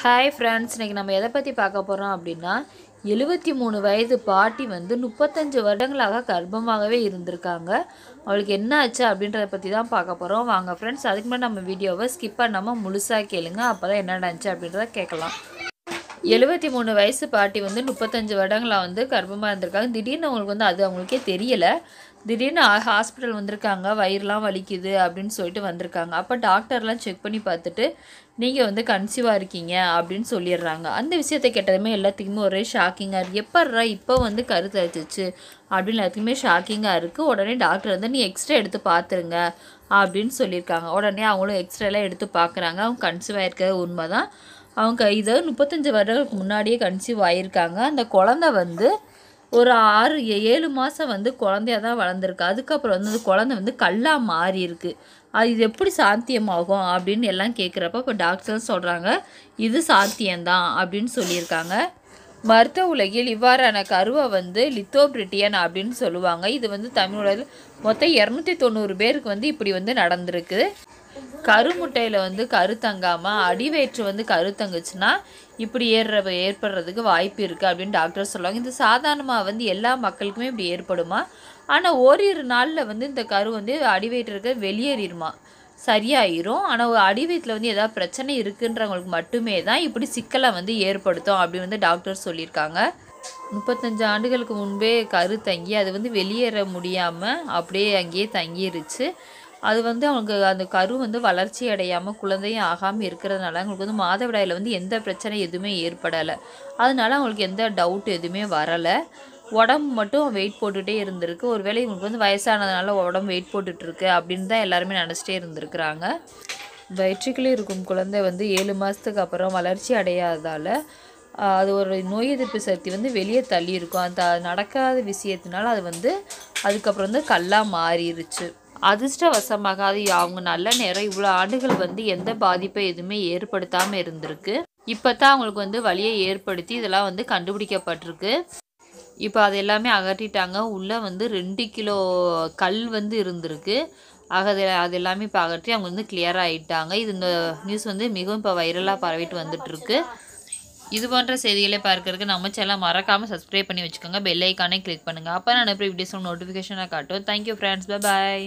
hi friends இன்றைக்கி நம்ம எதை பற்றி பார்க்க போகிறோம் அப்படின்னா எழுபத்தி மூணு வயது பாட்டி வந்து முப்பத்தஞ்சு வருடங்களாக கர்ப்பமாகவே இருந்திருக்காங்க அவளுக்கு என்ன ஆச்சு அப்படின்றத பற்றி தான் பார்க்க போகிறோம் வாங்க ஃப்ரெண்ட்ஸ் அதுக்கு முன்னாடி நம்ம வீடியோவை ஸ்கிப் பண்ணாமல் முழுசாக கேளுங்க அப்போ தான் என்ன நடந்துச்சு அப்படின்றத கேட்கலாம் எழுபத்தி மூணு வயசு பாட்டி வந்து முப்பத்தஞ்சு வருடங்களாக வந்து கர்ப்பமாக இருந்திருக்காங்க திடீர்னு அவங்களுக்கு வந்து அது அவங்களுக்கே தெரியலை திடீர்னு ஹாஸ்பிட்டல் வந்திருக்காங்க வயிறுலாம் வலிக்குது அப்படின்னு சொல்லிட்டு வந்திருக்காங்க அப்போ டாக்டர்லாம் செக் பண்ணி பார்த்துட்டு நீங்கள் வந்து கன்சீவாக இருக்கீங்க அப்படின்னு சொல்லிடுறாங்க அந்த விஷயத்தை கேட்டதுமே எல்லாத்துக்குமே ஒரே ஷாக்கிங்காக இருக்குது எப்பட்றா இப்போ வந்து கருத்தரிச்சிச்சு அப்படின்னு எல்லாத்துக்குமே ஷாக்கிங்காக இருக்குது உடனே டாக்டர் வந்து நீ எக்ஸ்ரே எடுத்து பார்த்துருங்க அப்படின்னு சொல்லியிருக்காங்க உடனே அவங்களும் எக்ஸ்ரேலாம் எடுத்து பார்க்குறாங்க அவங்க கன்சீவாக இருக்கிறது உண்மை தான் அவங்க இதை முப்பத்தஞ்சு வருடங்களுக்கு முன்னாடியே கன்சீவ் ஆகியிருக்காங்க அந்த குழந்த வந்து ஒரு ஆறு ஏழு மாதம் வந்து குழந்தையா தான் வளர்ந்துருக்கு அதுக்கப்புறம் வந்து அந்த குழந்தை வந்து கல்லாக மாறி இருக்குது அது இது எப்படி சாத்தியமாகும் அப்படின்னு எல்லாம் கேட்குறப்ப இப்போ டாக்டர் சொல்கிறாங்க இது சாத்தியம்தான் அப்படின்னு சொல்லியிருக்காங்க மருத்துவ உலகில் இவ்வாறான கருவை வந்து லித்தோபிரிட்டியன் அப்படின்னு சொல்லுவாங்க இது வந்து தமிழ் மொத்தம் இரநூத்தி தொண்ணூறு பேருக்கு வந்து இப்படி வந்து நடந்திருக்கு கருமுட்டையில் வந்து கரு தங்காமல் அடிவயிற்று வந்து கரு தங்குச்சுன்னா இப்படி ஏறுற ஏற்படுறதுக்கு வாய்ப்பு இருக்குது அப்படின்னு டாக்டர் சொல்லுவாங்க இது சாதாரணமாக வந்து எல்லா மக்களுக்குமே இப்படி ஏற்படுமா ஆனால் ஓரிரு நாளில் வந்து இந்த கரு வந்து அடிவயிற்று இருக்க வெளியேறிடுமா சரியாயிரும் ஆனால் அடிவயிற்றில் வந்து ஏதாவது பிரச்சனை இருக்குன்றவங்களுக்கு மட்டுமே தான் இப்படி சிக்கலை வந்து ஏற்படுத்தும் அப்படின்னு வந்து டாக்டர் சொல்லியிருக்காங்க முப்பத்தஞ்சு ஆண்டுகளுக்கு முன்பே கரு தங்கி அது வந்து வெளியேற முடியாமல் அப்படியே அங்கேயே தங்கிருச்சு அது வந்து அவங்களுக்கு அந்த கரு வந்து வளர்ச்சி அடையாமல் குழந்தையும் ஆகாமல் இருக்கிறதுனால அவங்களுக்கு வந்து மாதவிடாயில் வந்து எந்த பிரச்சனை எதுவுமே ஏற்படலை அதனால அவங்களுக்கு எந்த டவுட் எதுவுமே வரலை உடம்பு மட்டும் வெயிட் போட்டுகிட்டே இருந்திருக்கு ஒரு வேளை இவங்களுக்கு வந்து வயசானதுனால உடம்பு வெயிட் போட்டுட்ருக்கு அப்படின்னு தான் எல்லாருமே நினச்சிட்டே இருந்திருக்கிறாங்க வயிற்றுக்குள்ளே இருக்கும் குழந்தை வந்து ஏழு மாதத்துக்கு அப்புறம் வளர்ச்சி அடையாததால் அது ஒரு நோய் எதிர்ப்பு சக்தி வந்து வெளியே தள்ளியிருக்கும் அந்த நடக்காத விஷயத்தினால அது வந்து அதுக்கப்புறம் வந்து கல்லாக மாறிடுச்சு அதிர்ஷ்டவசமாக அது அவங்க நல்ல நேரம் இவ்வளோ ஆண்டுகள் வந்து எந்த பாதிப்பை எதுவுமே ஏற்படுத்தாமல் இருந்திருக்கு இப்போ தான் அவங்களுக்கு வந்து வழியை ஏற்படுத்தி இதெல்லாம் வந்து கண்டுபிடிக்கப்பட்டிருக்கு இப்போ அது எல்லாமே அகற்றிட்டாங்க உள்ளே வந்து ரெண்டு கிலோ கல் வந்து இருந்திருக்கு ஆக அது எல்லாமே இப்போ அகற்றி அவங்க வந்து கிளியர் ஆகிட்டாங்க இது இந்த நியூஸ் வந்து மிகவும் இப்போ வைரலாக பரவிட்டு வந்துட்டுருக்கு இது போன்ற செய்திகளை பார்க்கறதுக்கு நம்ம சேனல் மறக்காமல் சப்ஸ்கிரைப் பண்ணி வச்சுக்கோங்க பெல் ஐக்கானே கிளிக் பண்ணுங்கள் அப்போ நான் எப்படி வீடியோஸ் நோட்டிஃபிகேஷனாக காட்டும் தேங்க்யூ ஃப்ரெண்ட்ஸ் பாய்